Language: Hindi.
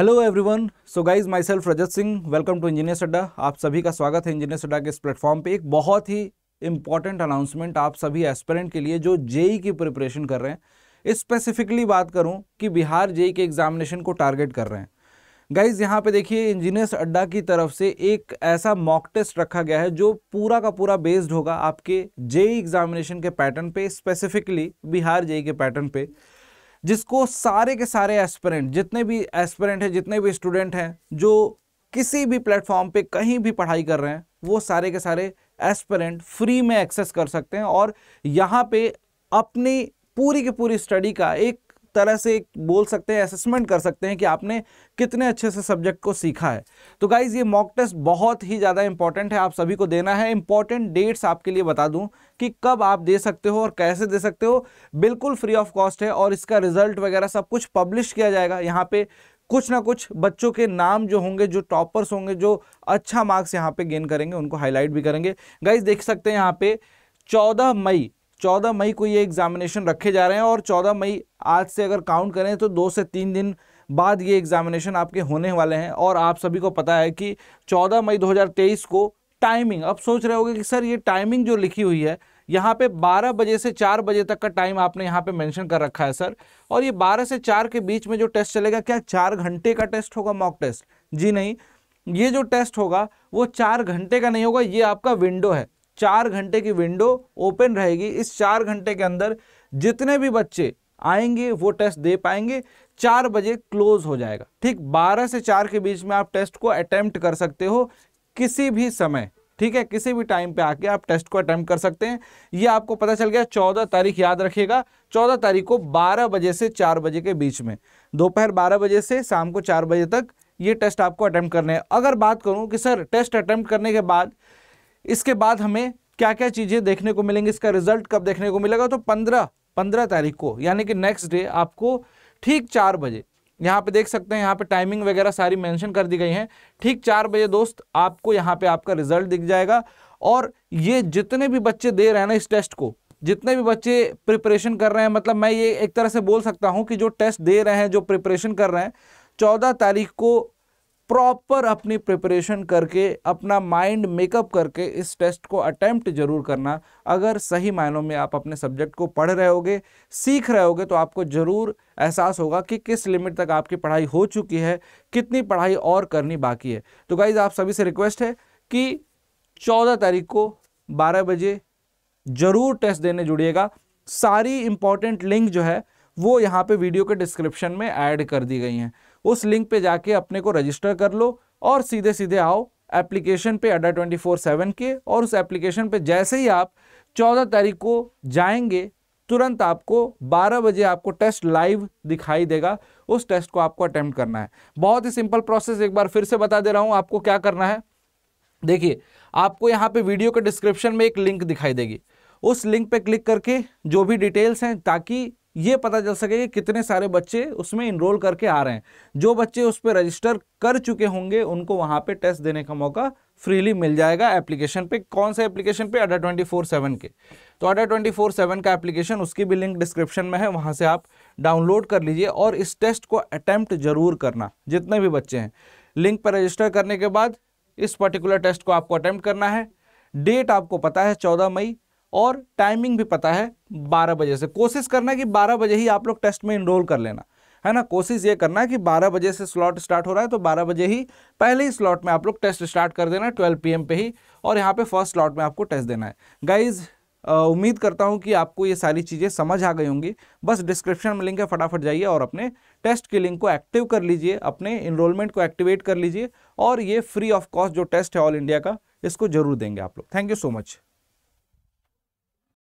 hello everyone so guys myself Rajat Singh welcome to engineer सड्डा आप सभी का स्वागत है इंजीनियर सड्डा के इस प्लेटफॉर्म पे एक बहुत ही इंपॉर्टेंट अनाउंसमेंट आप सभी एस्पेरेंट के लिए जो जेई e e की प्रिपरेशन कर रहे हैं स्पेसिफिकली बात करूं कि बिहार जेई e के एग्जामिनेशन को टारगेट कर रहे हैं गाइज यहाँ पे देखिए इंजीनियर्स अड्डा की तरफ से एक ऐसा मॉक टेस्ट रखा गया है जो पूरा का पूरा बेस्ड होगा आपके जेई एग्जामिनेशन के पैटर्न पे स्पेसिफिकली बिहार जेई के पैटर्न पे जिसको सारे के सारे एस्पिरेंट जितने भी एस्पिरेंट हैं जितने भी स्टूडेंट हैं जो किसी भी प्लेटफॉर्म पे कहीं भी पढ़ाई कर रहे हैं वो सारे के सारे एस्पिरेंट फ्री में एक्सेस कर सकते हैं और यहाँ पे अपनी पूरी की पूरी स्टडी का एक तरह से एक बोल सकते हैं असेसमेंट कर सकते हैं कि आपने कितने अच्छे से सब्जेक्ट को सीखा है तो गाइज़ ये मॉक टेस्ट बहुत ही ज़्यादा इंपॉर्टेंट है आप सभी को देना है इंपॉर्टेंट डेट्स आपके लिए बता दूँ कि कब आप दे सकते हो और कैसे दे सकते हो बिल्कुल फ्री ऑफ कॉस्ट है और इसका रिजल्ट वगैरह सब कुछ पब्लिश किया जाएगा यहाँ पे कुछ ना कुछ बच्चों के नाम जो होंगे जो टॉपर्स होंगे जो अच्छा मार्क्स यहाँ पे गेन करेंगे उनको हाईलाइट भी करेंगे गाइज देख सकते हैं यहाँ पे 14 मई 14 मई को ये एग्ज़ामिनेशन रखे जा रहे हैं और 14 मई आज से अगर काउंट करें तो दो से तीन दिन बाद ये एग्ज़ामिनेशन आपके होने वाले हैं और आप सभी को पता है कि 14 मई 2023 को टाइमिंग अब सोच रहे होगे कि सर ये टाइमिंग जो लिखी हुई है यहाँ पे 12 बजे से 4 बजे तक का टाइम आपने यहाँ पे मेंशन कर रखा है सर और ये 12 से 4 के बीच में जो टेस्ट चलेगा क्या चार घंटे का टेस्ट होगा मॉक टेस्ट जी नहीं ये जो टेस्ट होगा वो चार घंटे का नहीं होगा ये आपका विंडो है चार घंटे की विंडो ओपन रहेगी इस चार घंटे के अंदर जितने भी बच्चे आएंगे वो टेस्ट दे पाएंगे चार बजे क्लोज हो जाएगा ठीक बारह से चार के बीच में आप टेस्ट को अटैम्प्ट कर सकते हो किसी भी समय ठीक है किसी भी टाइम पे आके आप टेस्ट को अटैम्प्ट कर सकते हैं ये आपको पता चल गया चौदह तारीख याद रखिएगा चौदह तारीख को बारह बजे से चार बजे के बीच में दोपहर बारह बजे से शाम को चार बजे तक ये टेस्ट आपको अटैम्प्ट करने हैं अगर बात करूं कि सर टेस्ट अटैम्प्ट करने के बाद इसके बाद हमें क्या क्या चीज़ें देखने को मिलेंगी इसका रिजल्ट कब देखने को मिलेगा तो पंद्रह पंद्रह तारीख को यानी कि नेक्स्ट डे आपको ठीक चार बजे यहाँ पे देख सकते हैं यहाँ पे टाइमिंग वगैरह सारी मेंशन कर दी गई है ठीक चार बजे दोस्त आपको यहाँ पे आपका रिजल्ट दिख जाएगा और ये जितने भी बच्चे दे रहे हैं ना इस टेस्ट को जितने भी बच्चे प्रिपरेशन कर रहे हैं मतलब मैं ये एक तरह से बोल सकता हूँ कि जो टेस्ट दे रहे हैं जो प्रिपरेशन कर रहे हैं चौदह तारीख को प्रॉपर अपनी प्रिपरेशन करके अपना माइंड मेकअप करके इस टेस्ट को अटैम्प्ट जरूर करना अगर सही मायनों में आप अपने सब्जेक्ट को पढ़ रहे होगे सीख रहे होगे तो आपको ज़रूर एहसास होगा कि किस लिमिट तक आपकी पढ़ाई हो चुकी है कितनी पढ़ाई और करनी बाकी है तो गाइज़ आप सभी से रिक्वेस्ट है कि चौदह तारीख को बारह बजे ज़रूर टेस्ट देने जुड़िएगा सारी इंपॉर्टेंट लिंक जो है वो यहाँ पे वीडियो के डिस्क्रिप्शन में ऐड कर दी गई हैं उस लिंक पे जाके अपने को रजिस्टर कर लो और सीधे सीधे आओ एप्लीकेशन पे अड्डा ट्वेंटी फोर सेवन के और उस एप्लीकेशन पे जैसे ही आप चौदह तारीख को जाएंगे तुरंत आपको बारह बजे आपको टेस्ट लाइव दिखाई देगा उस टेस्ट को आपको अटैम्प्ट करना है बहुत ही सिंपल प्रोसेस एक बार फिर से बता दे रहा हूँ आपको क्या करना है देखिए आपको यहाँ पे वीडियो के डिस्क्रिप्शन में एक लिंक दिखाई देगी उस लिंक पे क्लिक करके जो भी डिटेल्स हैं ताकि ये पता चल सके कि कितने सारे बच्चे उसमें इनरोल करके आ रहे हैं जो बच्चे उस पर रजिस्टर कर चुके होंगे उनको वहाँ पे टेस्ट देने का मौका फ्रीली मिल जाएगा एप्लीकेशन पे कौन से एप्लीकेशन पे अडर ट्वेंटी फोर सेवन के तो अडर ट्वेंटी फोर सेवन का एप्लीकेशन उसकी भी लिंक डिस्क्रिप्शन में है वहाँ से आप डाउनलोड कर लीजिए और इस टेस्ट को अटैम्प्ट जरूर करना जितने भी बच्चे हैं लिंक पर रजिस्टर करने के बाद इस पर्टिकुलर टेस्ट को आपको अटैम्प्ट करना है डेट आपको पता है चौदह मई और टाइमिंग भी पता है बारह बजे से कोशिश करना कि बारह बजे ही आप लोग टेस्ट में इनरोल कर लेना है ना कोशिश ये करना कि 12 बजे से स्लॉट स्टार्ट हो रहा है तो 12 बजे ही पहले ही स्लॉट में आप लोग टेस्ट स्टार्ट कर देना 12 पीएम पे ही और यहाँ पे फर्स्ट स्लॉट में आपको टेस्ट देना है गाइज उम्मीद करता हूँ कि आपको ये सारी चीज़ें समझ आ गई होंगी बस डिस्क्रिप्शन में लिंक है फटाफट जाइए और अपने टेस्ट की लिंक को एक्टिव कर लीजिए अपने इनरोलमेंट को एक्टिवेट कर लीजिए और ये फ्री ऑफ कॉस्ट जो टेस्ट है ऑल इंडिया का इसको जरूर देंगे आप लोग थैंक यू सो मच